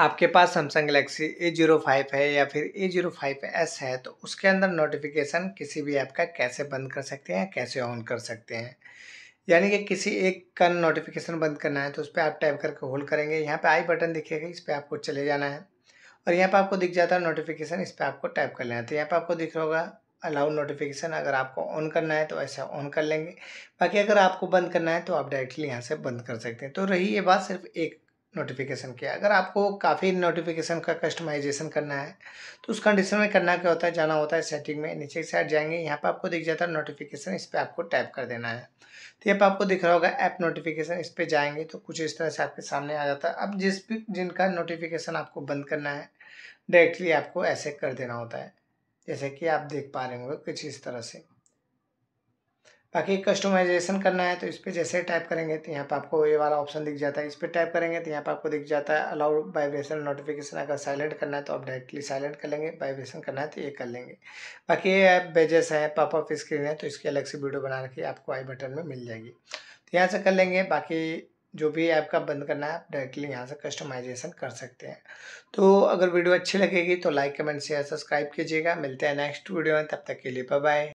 आपके पास Samsung Galaxy A zero five है या फिर ए जीरो फाइव एस है तो उसके अंदर नोटिफिकेशन किसी भी ऐप का कैसे बंद कर सकते हैं कैसे ऑन कर सकते हैं यानी कि किसी एक का नोटिफिकेशन बंद करना है तो उस पर आप टाइप करके होल्ड करेंगे यहाँ पे आई बटन दिखेगा इस पर आपको चले जाना है और यहाँ पर आपको दिख जाता है नोटिफिकेशन इस पर आपको टाइप कर लेना है तो यहाँ पर आपको दिख रहा होगा अलाउ नोटिफिकेशन अगर आपको ऑन करना है तो ऐसा ऑन कर लेंगे बाकी अगर आपको बंद करना है तो आप डायरेक्टली यहाँ से बंद कर सकते हैं तो रही ये बात सिर्फ एक नोटिफिकेशन किया अगर आपको काफ़ी नोटिफिकेशन का कस्टमाइजेशन करना है तो उस कंडीशन में करना क्या होता है जाना होता है सेटिंग में नीचे की साइड जाएंगे यहाँ पर आपको दिख जाता है नोटिफिकेशन इस पर आपको टैप कर देना है तो ये आपको दिख रहा होगा ऐप नोटिफिकेशन इस पर जाएंगे तो कुछ इस तरह से आपके सामने आ जाता है अब जिस भी जिनका नोटिफिकेशन आपको बंद करना है डायरेक्टली आपको ऐसे कर देना होता है जैसे कि आप देख पा रहे होंगे कुछ इस तरह से बाकी कस्टमाइजेशन करना है तो इस पर जैसे टाइप करेंगे तो यहाँ पर आपको ये वाला ऑप्शन दिख जाता है इस पर टाइप करेंगे तो यहाँ पर आपको दिख जाता है अलाउड वाइब्रेशन नोटिफिकेशन अगर साइलेंट करना है तो आप डायरेक्टली साइलेंट कर लेंगे वाइब्रेशन करना है तो ये कर लेंगे बाकी ये ऐप बेजेस हैं पॉपअप स्क्रीन है तो इसकी अलग से वीडियो बना रखी आपको आई बटन में मिल जाएगी तो यहाँ से कर लेंगे बाकी जो भी ऐप का बंद करना है आप डायरेक्टली यहाँ से कस्टमाइजेशन कर सकते हैं तो अगर वीडियो अच्छी लगेगी तो लाइक कमेंट शेयर सब्सक्राइब कीजिएगा मिलते हैं नेक्स्ट वीडियो में तब तक के लिए बाय